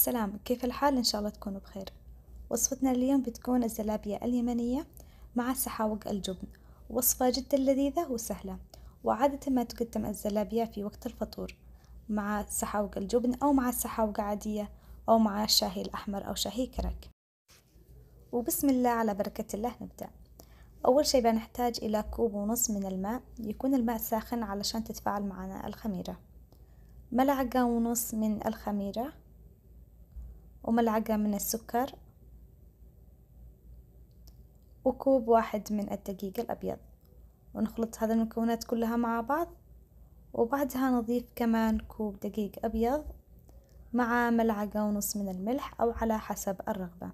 سلام كيف الحال إن شاء الله تكونوا بخير وصفتنا اليوم بتكون الزلابية اليمنية مع سحاوق الجبن وصفة جدا لذيذة وسهلة وعادة ما تقدم الزلابية في وقت الفطور مع سحاوق الجبن أو مع سحاوق عادية أو مع الشاهي الأحمر أو شاهي كرك وبسم الله على بركة الله نبدأ أول شي بنحتاج إلى كوب ونص من الماء يكون الماء ساخن علشان تتفاعل معنا الخميرة ملعقة ونص من الخميرة وملعقة من السكر وكوب واحد من الدقيق الأبيض ونخلط هذه المكونات كلها مع بعض وبعدها نضيف كمان كوب دقيق أبيض مع ملعقة ونص من الملح أو على حسب الرغبة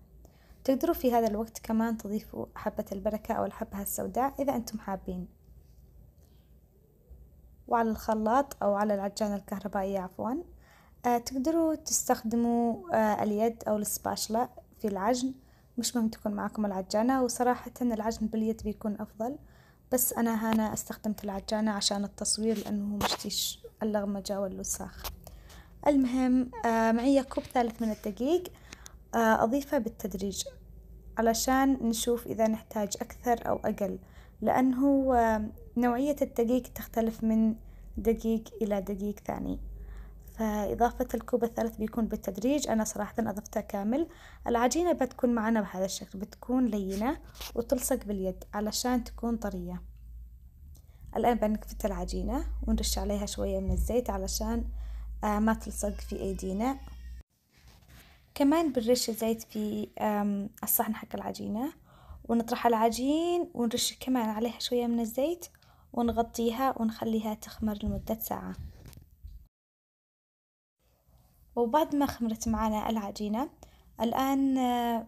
تقدروا في هذا الوقت كمان تضيفوا حبة البركة أو الحبة السوداء إذا أنتم حابين وعلى الخلاط أو على العجانة الكهربائية عفواً آه، تقدروا تستخدموا آه، اليد أو السباشلا في العجن مش مهم تكون معكم العجانة وصراحة العجن باليد بيكون أفضل بس أنا هنا استخدمت العجانة عشان التصوير لأنه مشتيش اللغمجة والوساخ المهم آه، معي كوب ثالث من الدقيق أضيفه بالتدريج علشان نشوف إذا نحتاج أكثر أو أقل لأنه نوعية الدقيق تختلف من دقيق إلى دقيق ثاني فإضافة الكوب الثالث بيكون بالتدريج أنا صراحة أضفته كامل العجينة بتكون معنا بهذا الشكل بتكون لينة وتلصق باليد علشان تكون طرية الآن بنكفت العجينة ونرش عليها شوية من الزيت علشان آه، ما تلصق في أيدينا كمان بنرش الزيت في الصحن حق العجينة ونطرح العجين ونرش كمان عليها شوية من الزيت ونغطيها ونخليها تخمر لمدة ساعة وبعد ما خمرت معنا العجينة الآن آه،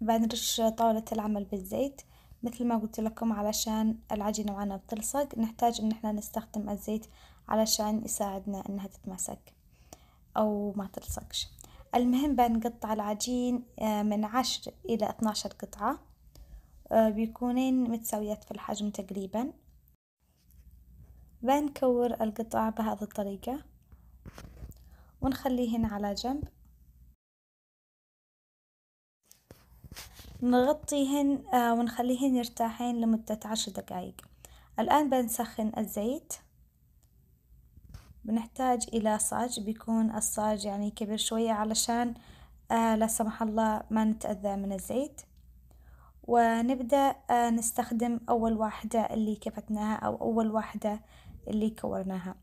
بنرش طاولة العمل بالزيت مثل ما قلت لكم علشان العجينة معنا بتلصق نحتاج ان احنا نستخدم الزيت علشان يساعدنا انها تتماسك او ما تلصقش المهم بنقطع العجين آه، من عشر الى اثناشر قطعة آه، بيكونين متساويات في الحجم تقريبا بنكور القطع بهذه الطريقة ونخليهن على جنب نغطيهن آه، ونخليهن يرتاحين لمدة عشر دقايق الآن بنسخن الزيت بنحتاج إلى صاج بيكون الصاج يعني كبير شوية علشان آه لا سمح الله ما نتأذى من الزيت ونبدأ آه نستخدم أول واحدة اللي كبتناها أو أول واحدة اللي كورناها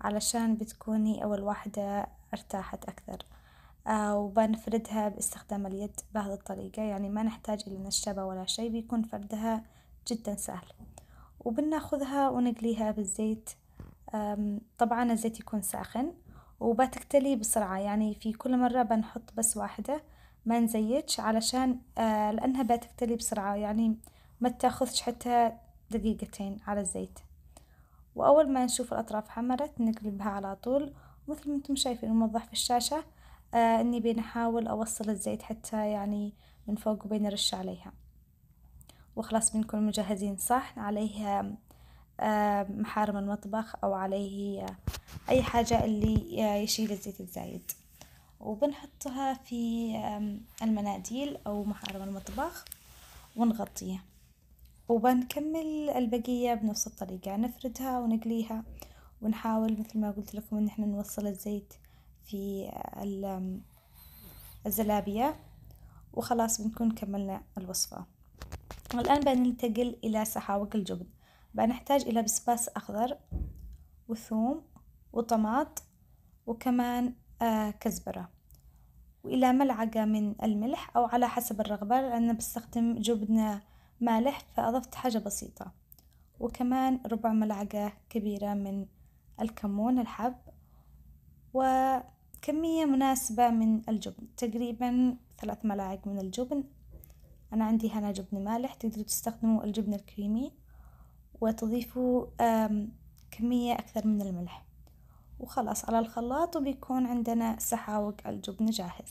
علشان بتكوني أول واحدة ارتاحت أكثر آه، وبنفردها باستخدام اليد بهذه الطريقة يعني ما نحتاج إلى نشابة ولا شي بيكون فردها جدا سهل وبناخذها ونقليها بالزيت طبعا الزيت يكون ساخن وبتكتلي بسرعة يعني في كل مرة بنحط بس واحدة ما نزيتش علشان آه، لأنها بتكتلي بسرعة يعني ما تاخذش حتى دقيقتين على الزيت وأول ما نشوف الأطراف حمرت نقلبها على طول مثل ما انتم شايفين موضح في الشاشة آه اني بنحاول اوصل الزيت حتى يعني من فوق وبنرش عليها وخلاص بنكون مجهزين صحن عليه آه محارم المطبخ او عليه آه اي حاجة اللي آه يشيل الزيت الزايد وبنحطها في المناديل او محارم المطبخ ونغطيها وبنكمل البقية بنفس الطريقة نفردها ونقليها ونحاول مثل ما قلت لكم ان احنا نوصل الزيت في الزلابية وخلاص بنكون كملنا الوصفة الآن بننتقل إلى سحاوق الجبن بنحتاج إلى بسباس أخضر وثوم وطماط وكمان آه، كزبرة وإلى ملعقة من الملح أو على حسب الرغبة لأن بستخدم جبن مالح فأضفت حاجة بسيطة وكمان ربع ملعقة كبيرة من الكمون الحب وكمية مناسبة من الجبن تقريبا ثلاث ملاعق من الجبن أنا عندي هنا جبن مالح تقدروا تستخدموا الجبن الكريمي وتضيفوا كمية أكثر من الملح وخلاص على الخلاط وبيكون عندنا سحاوق الجبن جاهز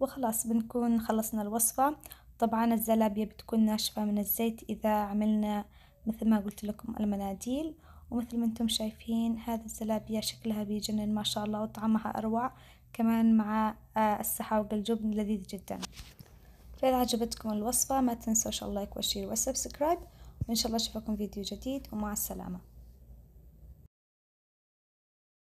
وخلاص بنكون خلصنا الوصفة طبعا الزلابية بتكون ناشفة من الزيت إذا عملنا مثل ما قلت لكم المناديل ومثل ما انتم شايفين هذه الزلابية شكلها بيجنن ما شاء الله وطعمها أروع كمان مع آه، السحاوق الجبن لذيذ جدا فإذا عجبتكم الوصفة ما تنسوا إن شاء الله لايك وشير وسبسكرايب وإن شاء الله أشوفكم فيديو جديد ومع السلامة